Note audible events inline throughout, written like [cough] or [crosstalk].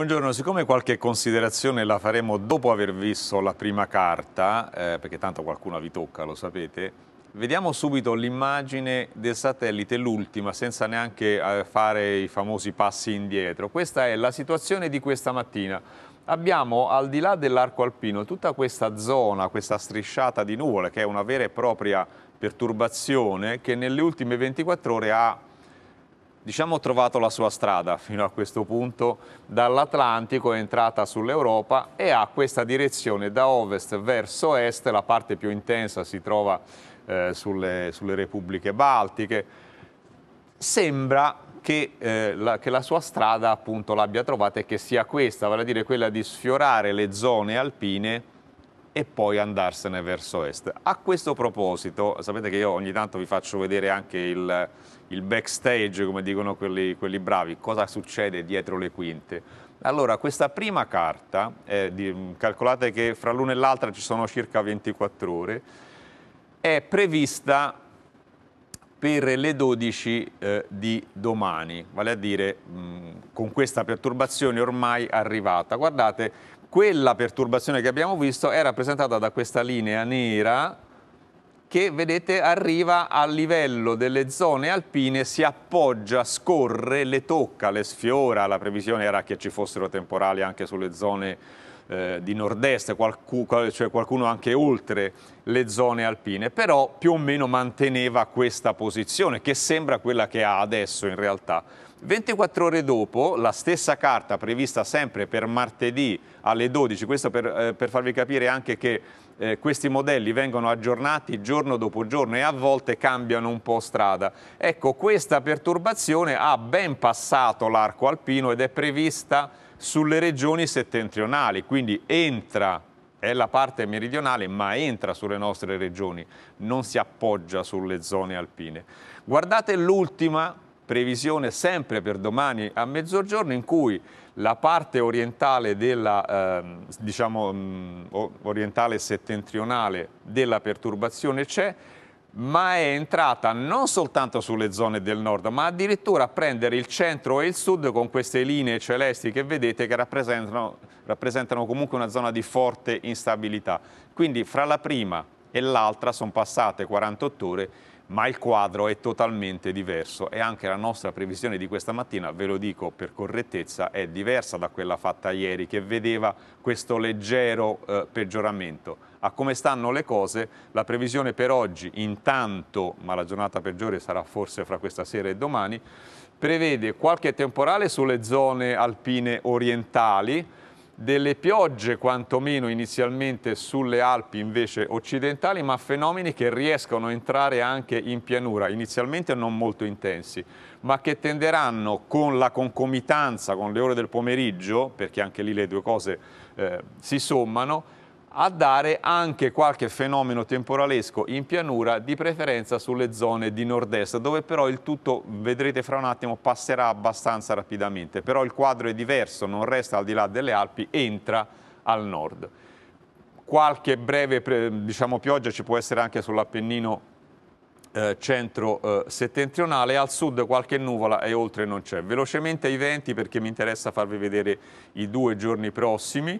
Buongiorno, siccome qualche considerazione la faremo dopo aver visto la prima carta, eh, perché tanto qualcuno vi tocca, lo sapete, vediamo subito l'immagine del satellite, l'ultima, senza neanche eh, fare i famosi passi indietro. Questa è la situazione di questa mattina. Abbiamo al di là dell'arco alpino tutta questa zona, questa strisciata di nuvole, che è una vera e propria perturbazione che nelle ultime 24 ore ha diciamo, trovato la sua strada fino a questo punto, dall'Atlantico è entrata sull'Europa e ha questa direzione da ovest verso est, la parte più intensa si trova eh, sulle, sulle, repubbliche baltiche. Sembra che, eh, la, che la sua strada appunto l'abbia trovata e che sia questa, vale a dire quella di sfiorare le zone alpine e poi andarsene verso est. A questo proposito, sapete che io ogni tanto vi faccio vedere anche il, il backstage, come dicono quelli, quelli, bravi, cosa succede dietro le quinte. Allora, questa prima carta, eh, di, calcolate che fra l'una e l'altra ci sono circa 24 ore, è prevista per le 12 eh, di domani, vale a dire mh, mm, con questa perturbazione ormai arrivata. Guardate, quella perturbazione che abbiamo visto è rappresentata da questa linea nera che vedete arriva al livello delle zone alpine, si appoggia, scorre, le tocca, le sfiora. La previsione era che ci fossero temporali anche sulle zone eh, di nord-est, qualcuno, cioè qualcuno anche oltre le zone alpine, però più o meno manteneva questa posizione che sembra quella che ha adesso in realtà. 24 ore dopo, la stessa carta prevista sempre per martedì alle 12, questo per, eh, per farvi capire anche che eh, questi modelli vengono aggiornati giorno dopo giorno e a volte cambiano un po' strada. Ecco, questa perturbazione ha ben passato l'arco alpino ed è prevista sulle regioni settentrionali, quindi entra è la parte meridionale ma entra sulle nostre regioni, non si appoggia sulle zone alpine. Guardate l'ultima previsione sempre per domani a mezzogiorno in cui la parte orientale, della, eh, diciamo, mm, orientale settentrionale della perturbazione c'è, ma è entrata non soltanto sulle zone del nord, ma addirittura a prendere il centro e il sud con queste linee celesti che vedete che rappresentano, rappresentano comunque una zona di forte instabilità. Quindi fra la prima e l'altra sono passate 48 ore ma il quadro è totalmente diverso e anche la nostra previsione di questa mattina, ve lo dico per correttezza, è diversa da quella fatta ieri che vedeva questo leggero eh, peggioramento. A come stanno le cose, la previsione per oggi intanto, ma la giornata peggiore sarà forse fra questa sera e domani, prevede qualche temporale sulle zone alpine orientali, delle piogge quantomeno inizialmente sulle Alpi invece occidentali, ma fenomeni che riescono a entrare anche in pianura, inizialmente non molto intensi, ma che tenderanno con la concomitanza, con le ore del pomeriggio, perché anche lì le due cose eh, si sommano, a dare anche qualche fenomeno temporalesco in pianura, di preferenza sulle zone di nord-est, dove però il tutto, vedrete fra un attimo, passerà abbastanza rapidamente. Però il quadro è diverso, non resta al di là delle Alpi, entra al nord. Qualche breve diciamo, pioggia ci può essere anche sull'Appennino eh, centro-settentrionale, eh, al sud qualche nuvola e oltre non c'è. Velocemente ai venti perché mi interessa farvi vedere i due giorni prossimi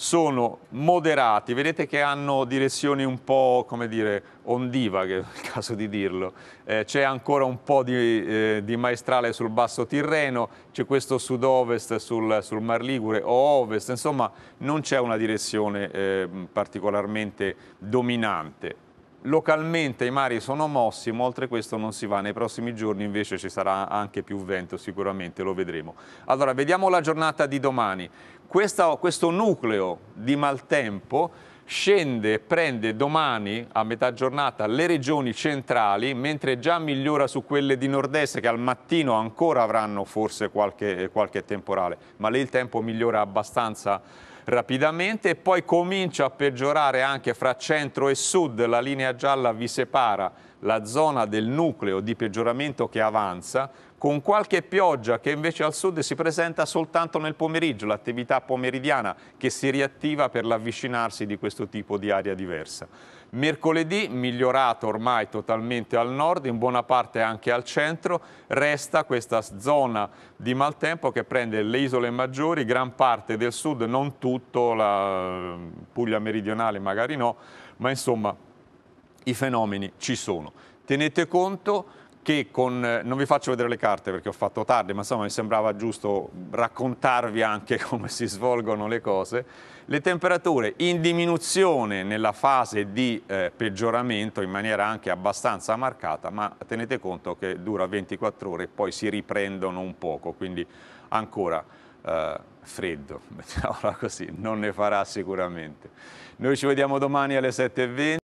sono moderati, vedete che hanno direzioni un po', come dire, ondivaghe, è il [laughs] caso di dirlo. Eh, c'è ancora un po' di, eh, di, maestrale sul basso Tirreno, c'è questo sud-ovest sul, sul, Mar Ligure o ovest, insomma non c'è una direzione eh, particolarmente dominante. Localmente i mari sono mossi, ma oltre questo non si va, nei prossimi giorni invece ci sarà anche più vento sicuramente, lo vedremo. Allora, vediamo la giornata di domani. Questa, questo nucleo di maltempo scende e prende domani a metà giornata le regioni centrali, mentre già migliora su quelle di nord-est che al mattino ancora avranno forse qualche, qualche temporale, ma lì il tempo migliora abbastanza rapidamente e poi comincia a peggiorare anche fra centro e sud, la linea gialla vi separa la zona del nucleo di peggioramento che avanza con qualche pioggia che invece al sud si presenta soltanto nel pomeriggio, l'attività pomeridiana che si riattiva per l'avvicinarsi di questo tipo di aria diversa. Mercoledì, migliorato ormai totalmente al nord, in buona parte anche al centro, resta questa zona di maltempo che prende le isole maggiori, gran parte del sud, non tutto, la eh, Puglia meridionale magari no, ma insomma i fenomeni ci sono. Tenete conto che con, eh, non vi faccio vedere le carte perché ho fatto tardi, ma insomma mi sembrava giusto raccontarvi anche [laughs] come si svolgono le cose, le temperature in diminuzione nella fase di eh, peggioramento in maniera anche abbastanza marcata, ma tenete conto che dura 24 ore e poi si riprendono un poco, quindi ancora eh, freddo, [laughs] mettiamola così, non ne farà sicuramente. Noi ci vediamo domani alle 7.20.